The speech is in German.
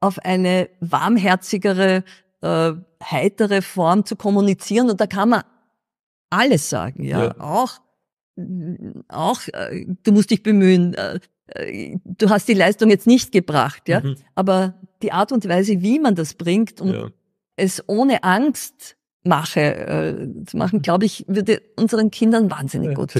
auf eine warmherzigere, äh, heitere Form zu kommunizieren. Und da kann man alles sagen, ja. ja. Auch, auch, äh, du musst dich bemühen, äh, äh, du hast die Leistung jetzt nicht gebracht, ja. Mhm. Aber die Art und Weise, wie man das bringt und ja. es ohne Angst mache, äh, zu machen, mhm. glaube ich, würde unseren Kindern wahnsinnig ja. gut tun.